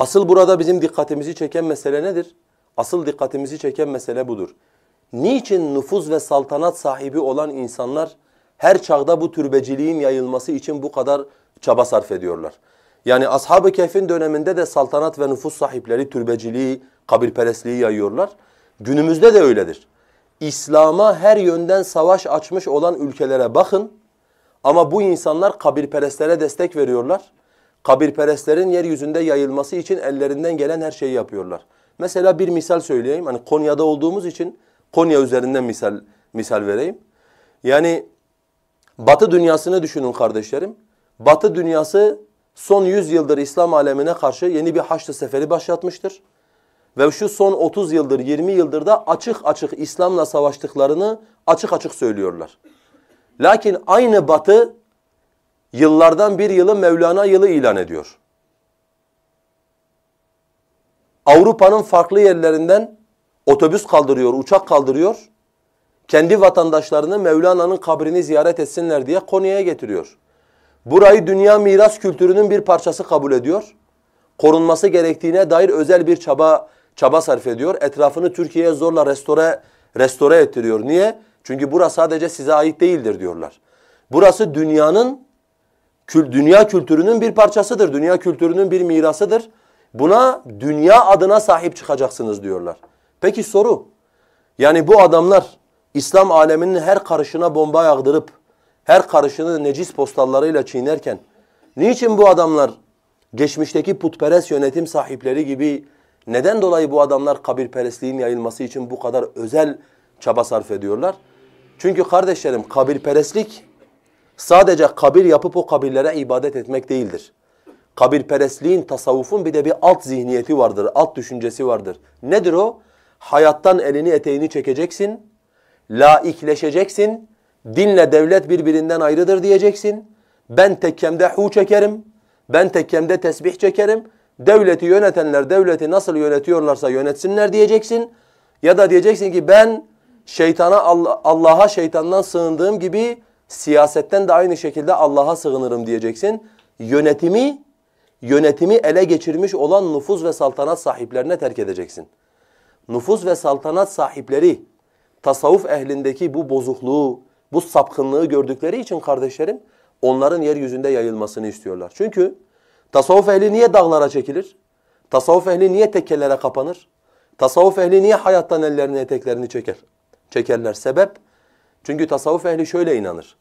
Asıl burada bizim dikkatimizi çeken mesele nedir? Asıl dikkatimizi çeken mesele budur. Niçin nüfuz ve saltanat sahibi olan insanlar her çağda bu türbeciliğin yayılması için bu kadar çaba sarf ediyorlar? Yani Ashab-ı Kehf'in döneminde de saltanat ve nüfus sahipleri türbeciliği, kabirperestliği yayıyorlar. Günümüzde de öyledir. İslam'a her yönden savaş açmış olan ülkelere bakın ama bu insanlar kabirperestlere destek veriyorlar kabirperestlerin yeryüzünde yayılması için ellerinden gelen her şeyi yapıyorlar. Mesela bir misal söyleyeyim. Hani Konya'da olduğumuz için Konya üzerinden misal misal vereyim. Yani Batı dünyasını düşünün kardeşlerim. Batı dünyası son 100 yıldır İslam alemine karşı yeni bir Haçlı seferi başlatmıştır. Ve şu son 30 yıldır, 20 yıldır da açık açık İslam'la savaştıklarını açık açık söylüyorlar. Lakin aynı Batı yıllardan bir yılı Mevlana yılı ilan ediyor. Avrupa'nın farklı yerlerinden otobüs kaldırıyor, uçak kaldırıyor. Kendi vatandaşlarını Mevlana'nın kabrini ziyaret etsinler diye Konya'ya getiriyor. Burayı dünya miras kültürünün bir parçası kabul ediyor. Korunması gerektiğine dair özel bir çaba çaba sarf ediyor. Etrafını Türkiye'ye zorla restore restore ettiriyor. Niye? Çünkü bura sadece size ait değildir diyorlar. Burası dünyanın kül, dünya kültürünün bir parçasıdır. Dünya kültürünün bir mirasıdır. Buna dünya adına sahip çıkacaksınız diyorlar. Peki soru. Yani bu adamlar İslam aleminin her karışına bomba yağdırıp her karışını necis postallarıyla çiğnerken niçin bu adamlar geçmişteki putperest yönetim sahipleri gibi neden dolayı bu adamlar kabirperestliğin yayılması için bu kadar özel çaba sarf ediyorlar? Çünkü kardeşlerim kabirperestlik sadece kabir yapıp o kabirlere ibadet etmek değildir. Kabirperestliğin, tasavvufun bir de bir alt zihniyeti vardır, alt düşüncesi vardır. Nedir o? Hayattan elini eteğini çekeceksin, laikleşeceksin, dinle devlet birbirinden ayrıdır diyeceksin. Ben tekkemde hu çekerim, ben tekkemde tesbih çekerim. Devleti yönetenler devleti nasıl yönetiyorlarsa yönetsinler diyeceksin. Ya da diyeceksin ki ben şeytana Allah'a şeytandan sığındığım gibi Siyasetten de aynı şekilde Allah'a sığınırım diyeceksin. Yönetimi, yönetimi ele geçirmiş olan nüfuz ve saltanat sahiplerine terk edeceksin. Nüfuz ve saltanat sahipleri tasavvuf ehlindeki bu bozukluğu, bu sapkınlığı gördükleri için kardeşlerim onların yeryüzünde yayılmasını istiyorlar. Çünkü tasavvuf ehli niye dağlara çekilir? Tasavvuf ehli niye tekkelere kapanır? Tasavvuf ehli niye hayattan ellerini eteklerini çeker? Çekerler sebep. Çünkü tasavvuf ehli şöyle inanır.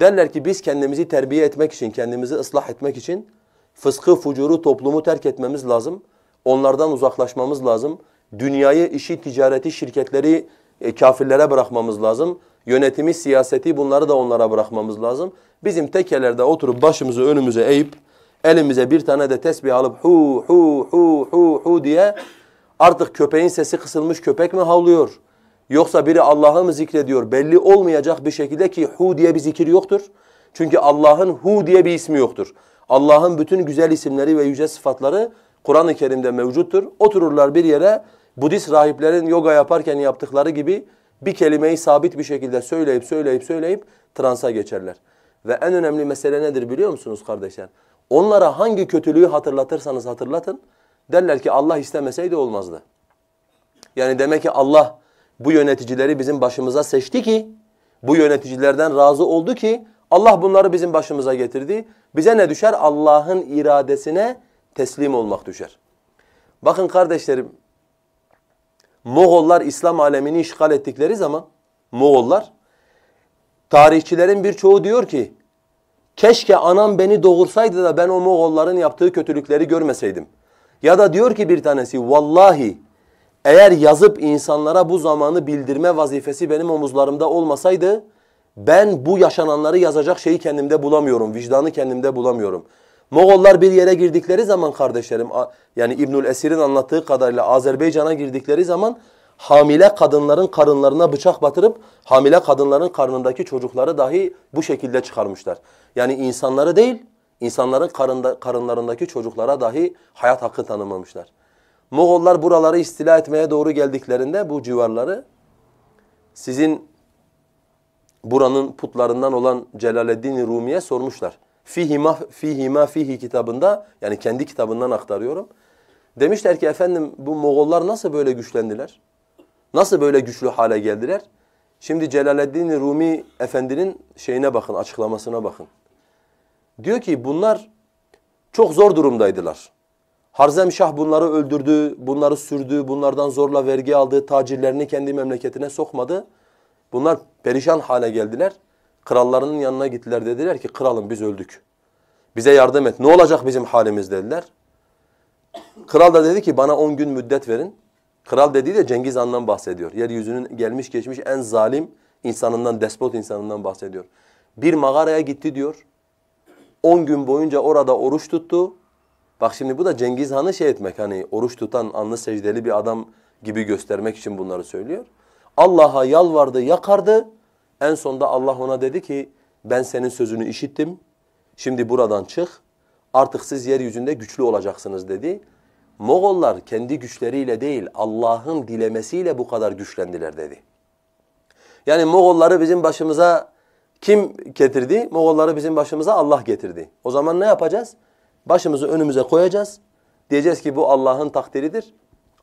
Derler ki biz kendimizi terbiye etmek için, kendimizi ıslah etmek için fıskı, fucuru, toplumu terk etmemiz lazım. Onlardan uzaklaşmamız lazım. Dünyayı, işi, ticareti, şirketleri e, kafirlere bırakmamız lazım. Yönetimi, siyaseti bunları da onlara bırakmamız lazım. Bizim tekelerde oturup başımızı önümüze eğip elimize bir tane de tesbih alıp hu hu hu hu hu diye artık köpeğin sesi kısılmış köpek mi havlıyor? Yoksa biri Allah'ı mı zikrediyor? Belli olmayacak bir şekilde ki hu diye bir zikir yoktur. Çünkü Allah'ın hu diye bir ismi yoktur. Allah'ın bütün güzel isimleri ve yüce sıfatları Kur'an-ı Kerim'de mevcuttur. Otururlar bir yere Budist rahiplerin yoga yaparken yaptıkları gibi bir kelimeyi sabit bir şekilde söyleyip söyleyip söyleyip transa geçerler. Ve en önemli mesele nedir biliyor musunuz kardeşler? Onlara hangi kötülüğü hatırlatırsanız hatırlatın derler ki Allah istemeseydi olmazdı. Yani demek ki Allah bu yöneticileri bizim başımıza seçti ki, bu yöneticilerden razı oldu ki Allah bunları bizim başımıza getirdi. Bize ne düşer? Allah'ın iradesine teslim olmak düşer. Bakın kardeşlerim, Moğollar İslam alemini işgal ettikleri zaman, Moğollar, tarihçilerin birçoğu diyor ki, keşke anam beni doğursaydı da ben o Moğolların yaptığı kötülükleri görmeseydim. Ya da diyor ki bir tanesi, vallahi eğer yazıp insanlara bu zamanı bildirme vazifesi benim omuzlarımda olmasaydı ben bu yaşananları yazacak şeyi kendimde bulamıyorum. Vicdanı kendimde bulamıyorum. Moğollar bir yere girdikleri zaman kardeşlerim yani İbnül Esir'in anlattığı kadarıyla Azerbaycan'a girdikleri zaman hamile kadınların karınlarına bıçak batırıp hamile kadınların karnındaki çocukları dahi bu şekilde çıkarmışlar. Yani insanları değil insanların karında, karınlarındaki çocuklara dahi hayat hakkı tanımamışlar. Moğollar buraları istila etmeye doğru geldiklerinde bu civarları sizin buranın putlarından olan Celaleddin Rumi'ye sormuşlar. Fihima, Fihima Fihi kitabında yani kendi kitabından aktarıyorum. Demişler ki efendim bu Moğollar nasıl böyle güçlendiler? Nasıl böyle güçlü hale geldiler? Şimdi Celaleddin Rumi efendinin şeyine bakın, açıklamasına bakın. Diyor ki bunlar çok zor durumdaydılar. Harzemşah bunları öldürdü, bunları sürdü, bunlardan zorla vergi aldı, tacirlerini kendi memleketine sokmadı. Bunlar perişan hale geldiler. Krallarının yanına gittiler dediler ki kralım biz öldük. Bize yardım et. Ne olacak bizim halimiz dediler. Kral da dedi ki bana on gün müddet verin. Kral dediği de Cengiz Han'dan bahsediyor. Yeryüzünün gelmiş geçmiş en zalim insanından, despot insanından bahsediyor. Bir mağaraya gitti diyor. on gün boyunca orada oruç tuttu. Bak şimdi bu da Cengiz Han'ı şey etmek hani oruç tutan anlı secdeli bir adam gibi göstermek için bunları söylüyor. Allah'a yalvardı, yakardı. En sonda Allah ona dedi ki ben senin sözünü işittim. Şimdi buradan çık. Artık siz yeryüzünde güçlü olacaksınız dedi. Moğollar kendi güçleriyle değil Allah'ın dilemesiyle bu kadar güçlendiler dedi. Yani Moğolları bizim başımıza kim getirdi? Moğolları bizim başımıza Allah getirdi. O zaman ne yapacağız? Başımızı önümüze koyacağız. Diyeceğiz ki bu Allah'ın takdiridir.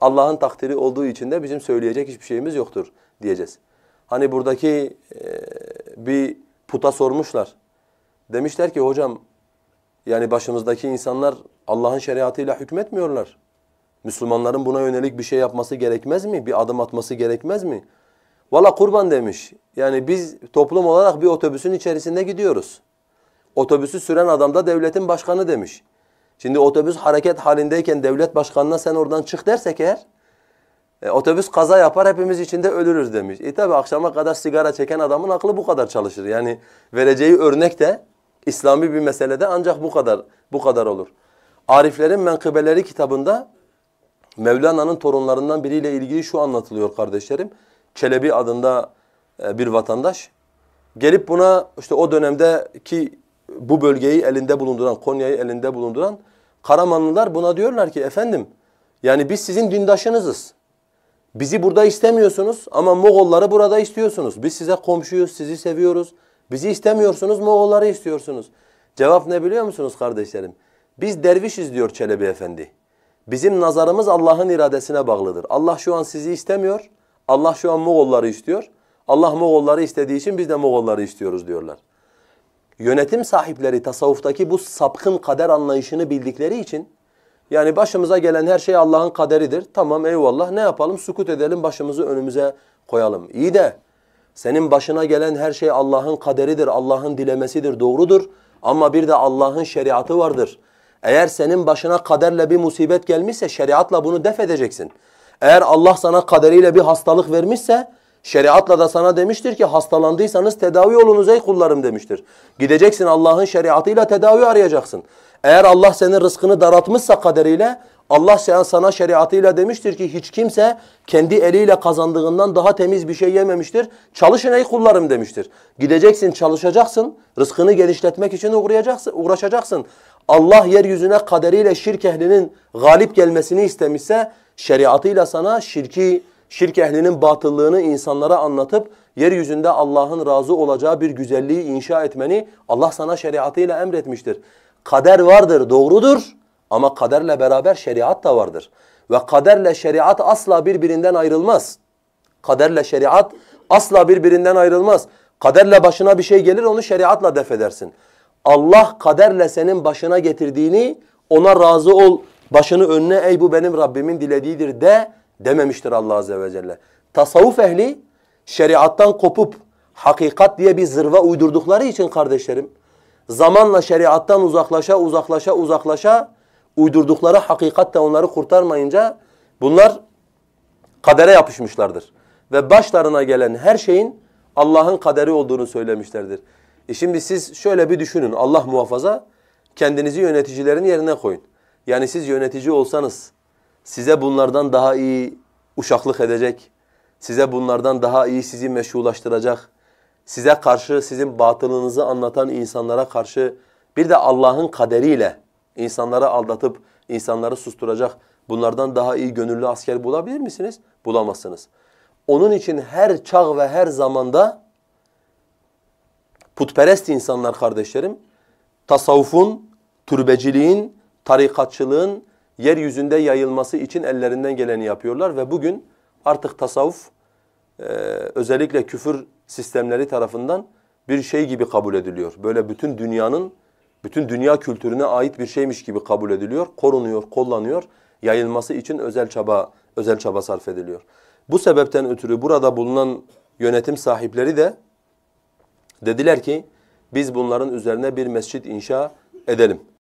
Allah'ın takdiri olduğu için de bizim söyleyecek hiçbir şeyimiz yoktur diyeceğiz. Hani buradaki e, bir puta sormuşlar. Demişler ki hocam yani başımızdaki insanlar Allah'ın şeriatıyla hükmetmiyorlar. Müslümanların buna yönelik bir şey yapması gerekmez mi? Bir adım atması gerekmez mi? Valla kurban demiş. Yani biz toplum olarak bir otobüsün içerisinde gidiyoruz. Otobüsü süren adam da devletin başkanı demiş. Şimdi otobüs hareket halindeyken devlet başkanına sen oradan çık dersek eğer e, otobüs kaza yapar hepimiz içinde ölürüz demiş. E tabi akşama kadar sigara çeken adamın aklı bu kadar çalışır. Yani vereceği örnek de İslami bir meselede ancak bu kadar bu kadar olur. Ariflerin Menkıbeleri kitabında Mevlana'nın torunlarından biriyle ilgili şu anlatılıyor kardeşlerim. Çelebi adında e, bir vatandaş gelip buna işte o dönemdeki bu bölgeyi elinde bulunduran, Konya'yı elinde bulunduran Karamanlılar buna diyorlar ki efendim yani biz sizin dindaşınızız. Bizi burada istemiyorsunuz ama Moğolları burada istiyorsunuz. Biz size komşuyuz, sizi seviyoruz. Bizi istemiyorsunuz, Moğolları istiyorsunuz. Cevap ne biliyor musunuz kardeşlerim? Biz dervişiz diyor Çelebi Efendi. Bizim nazarımız Allah'ın iradesine bağlıdır. Allah şu an sizi istemiyor. Allah şu an Moğolları istiyor. Allah Moğolları istediği için biz de Moğolları istiyoruz diyorlar yönetim sahipleri tasavvuftaki bu sapkın kader anlayışını bildikleri için yani başımıza gelen her şey Allah'ın kaderidir. Tamam eyvallah ne yapalım sukut edelim başımızı önümüze koyalım. İyi de senin başına gelen her şey Allah'ın kaderidir, Allah'ın dilemesidir, doğrudur. Ama bir de Allah'ın şeriatı vardır. Eğer senin başına kaderle bir musibet gelmişse şeriatla bunu def edeceksin. Eğer Allah sana kaderiyle bir hastalık vermişse Şeriatla da sana demiştir ki hastalandıysanız tedavi olunuz ey kullarım demiştir. Gideceksin Allah'ın şeriatıyla tedavi arayacaksın. Eğer Allah senin rızkını daratmışsa kaderiyle Allah sana şeriatıyla demiştir ki hiç kimse kendi eliyle kazandığından daha temiz bir şey yememiştir. Çalışın ey kullarım demiştir. Gideceksin çalışacaksın. Rızkını genişletmek için uğraşacaksın. Allah yeryüzüne kaderiyle şirk ehlinin galip gelmesini istemişse şeriatıyla sana şirki şirk ehlinin batıllığını insanlara anlatıp yeryüzünde Allah'ın razı olacağı bir güzelliği inşa etmeni Allah sana şeriatıyla emretmiştir. Kader vardır, doğrudur ama kaderle beraber şeriat da vardır. Ve kaderle şeriat asla birbirinden ayrılmaz. Kaderle şeriat asla birbirinden ayrılmaz. Kaderle başına bir şey gelir onu şeriatla def edersin. Allah kaderle senin başına getirdiğini ona razı ol. Başını önüne ey bu benim Rabbimin dilediğidir de dememiştir Allah Azze ve Celle. Tasavvuf ehli şeriattan kopup hakikat diye bir zırva uydurdukları için kardeşlerim zamanla şeriattan uzaklaşa uzaklaşa uzaklaşa uydurdukları hakikat de onları kurtarmayınca bunlar kadere yapışmışlardır. Ve başlarına gelen her şeyin Allah'ın kaderi olduğunu söylemişlerdir. E şimdi siz şöyle bir düşünün Allah muhafaza kendinizi yöneticilerin yerine koyun. Yani siz yönetici olsanız size bunlardan daha iyi uşaklık edecek, size bunlardan daha iyi sizi meşrulaştıracak, size karşı sizin batılınızı anlatan insanlara karşı bir de Allah'ın kaderiyle insanları aldatıp insanları susturacak bunlardan daha iyi gönüllü asker bulabilir misiniz? Bulamazsınız. Onun için her çağ ve her zamanda putperest insanlar kardeşlerim tasavvufun, türbeciliğin, tarikatçılığın yeryüzünde yayılması için ellerinden geleni yapıyorlar ve bugün artık tasavvuf e, özellikle küfür sistemleri tarafından bir şey gibi kabul ediliyor. Böyle bütün dünyanın, bütün dünya kültürüne ait bir şeymiş gibi kabul ediliyor, korunuyor, kollanıyor. Yayılması için özel çaba, özel çaba sarf ediliyor. Bu sebepten ötürü burada bulunan yönetim sahipleri de dediler ki biz bunların üzerine bir mescit inşa edelim.